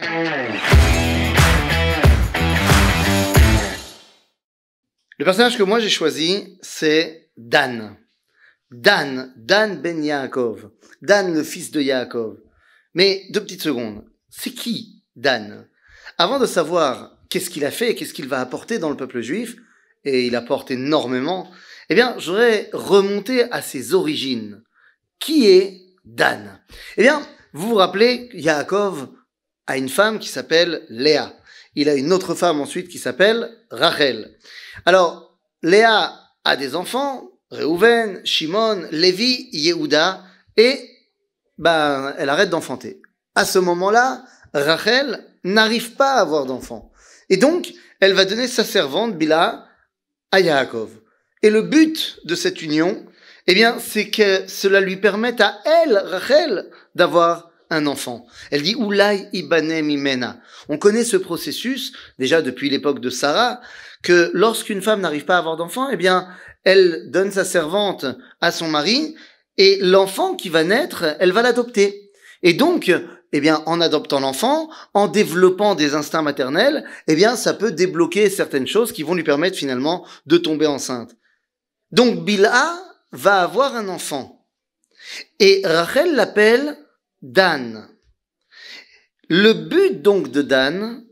Le personnage que moi j'ai choisi, c'est Dan. Dan, Dan ben Yaakov. Dan, le fils de Yaakov. Mais deux petites secondes. C'est qui Dan Avant de savoir qu'est-ce qu'il a fait qu'est-ce qu'il va apporter dans le peuple juif, et il apporte énormément, eh bien, j'aurais remonté à ses origines. Qui est Dan Eh bien, vous vous rappelez, Yaakov, a une femme qui s'appelle Léa. Il a une autre femme ensuite qui s'appelle Rachel. Alors, Léa a des enfants, Réhouven, Shimon, Lévi, Yehuda, et ben, elle arrête d'enfanter. À ce moment-là, Rachel n'arrive pas à avoir d'enfants. Et donc, elle va donner sa servante, Bila, à Yaakov. Et le but de cette union, eh bien, c'est que cela lui permette à elle, Rachel, d'avoir un enfant. Elle dit Oulai ibanem imena. On connaît ce processus, déjà depuis l'époque de Sarah, que lorsqu'une femme n'arrive pas à avoir d'enfant, eh bien, elle donne sa servante à son mari, et l'enfant qui va naître, elle va l'adopter. Et donc, eh bien, en adoptant l'enfant, en développant des instincts maternels, eh bien, ça peut débloquer certaines choses qui vont lui permettre finalement de tomber enceinte. Donc, Bilha va avoir un enfant. Et Rachel l'appelle Dan. Le but donc de Dan,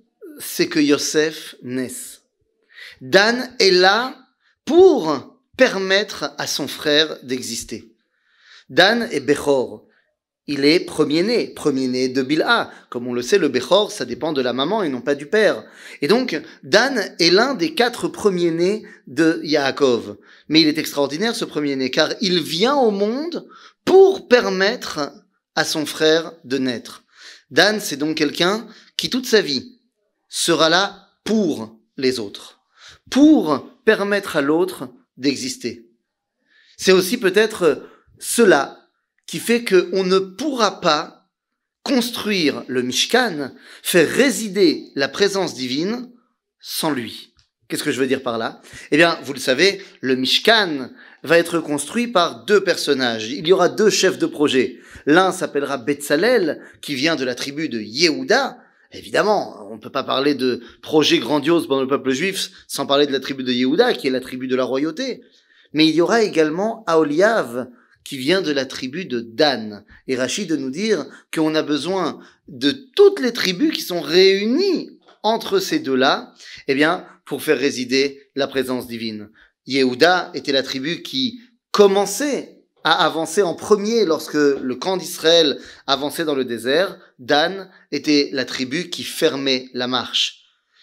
c'est que Yosef naisse. Dan est là pour permettre à son frère d'exister. Dan est Bechor. Il est premier-né, premier-né de Bilha. Comme on le sait, le Bechor, ça dépend de la maman et non pas du père. Et donc, Dan est l'un des quatre premiers-nés de Yaakov. Mais il est extraordinaire, ce premier-né, car il vient au monde pour permettre à son frère de naître. Dan, c'est donc quelqu'un qui toute sa vie sera là pour les autres, pour permettre à l'autre d'exister. C'est aussi peut-être cela qui fait qu'on ne pourra pas construire le Mishkan, faire résider la présence divine sans lui. Qu'est-ce que je veux dire par là Eh bien, vous le savez, le Mishkan va être construit par deux personnages. Il y aura deux chefs de projet. L'un s'appellera Betzalel, qui vient de la tribu de Yehuda. Évidemment, on ne peut pas parler de projet grandiose dans le peuple juif sans parler de la tribu de Yehuda, qui est la tribu de la royauté. Mais il y aura également Aoliav, qui vient de la tribu de Dan. Et Rachid de nous dire qu'on a besoin de toutes les tribus qui sont réunies entre ces deux-là, eh bien, pour faire résider la présence divine. Yehuda était la tribu qui commençait à avancer en premier lorsque le camp d'Israël avançait dans le désert, Dan était la tribu qui fermait la marche.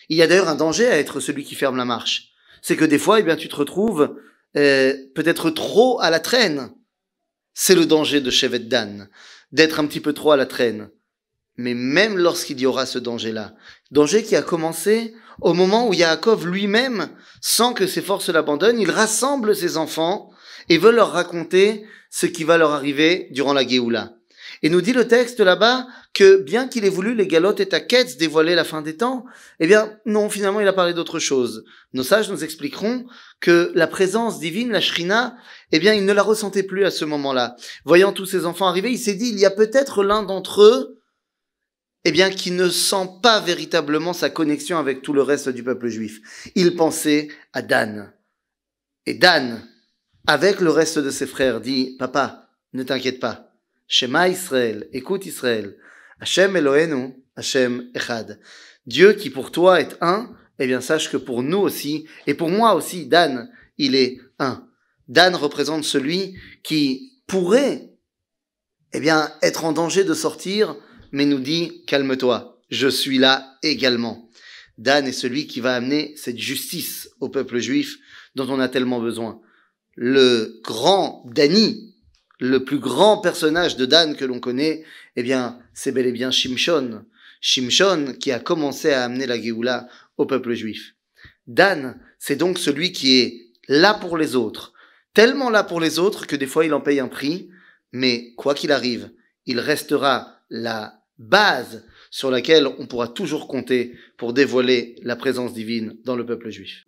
Il y a d'ailleurs un danger à être celui qui ferme la marche. C'est que des fois, eh bien, tu te retrouves euh, peut-être trop à la traîne. C'est le danger de Chevet Dan, d'être un petit peu trop à la traîne. Mais même lorsqu'il y aura ce danger-là, danger qui a commencé au moment où Yaakov lui-même, sans que ses forces l'abandonnent, il rassemble ses enfants et veut leur raconter ce qui va leur arriver durant la Géoula. Et nous dit le texte là-bas que bien qu'il ait voulu les galotes et taquettes dévoiler la fin des temps, eh bien non, finalement il a parlé d'autre chose. Nos sages nous expliqueront que la présence divine, la shrina, eh bien il ne la ressentait plus à ce moment-là. Voyant tous ses enfants arriver, il s'est dit, il y a peut-être l'un d'entre eux eh bien, qui ne sent pas véritablement sa connexion avec tout le reste du peuple juif. Il pensait à Dan. Et Dan, avec le reste de ses frères, dit, Papa, ne t'inquiète pas. Shema Israël, écoute Israël. Hashem Elohenu, Hashem Echad. Dieu qui pour toi est un, eh bien, sache que pour nous aussi, et pour moi aussi, Dan, il est un. Dan représente celui qui pourrait, eh bien, être en danger de sortir mais nous dit calme-toi, je suis là également. Dan est celui qui va amener cette justice au peuple juif dont on a tellement besoin. Le grand Dani, le plus grand personnage de Dan que l'on connaît, eh bien, c'est bel et bien Shimshon. Shimshon qui a commencé à amener la Géoula au peuple juif. Dan, c'est donc celui qui est là pour les autres, tellement là pour les autres que des fois il en paye un prix, mais quoi qu'il arrive, il restera là, base sur laquelle on pourra toujours compter pour dévoiler la présence divine dans le peuple juif.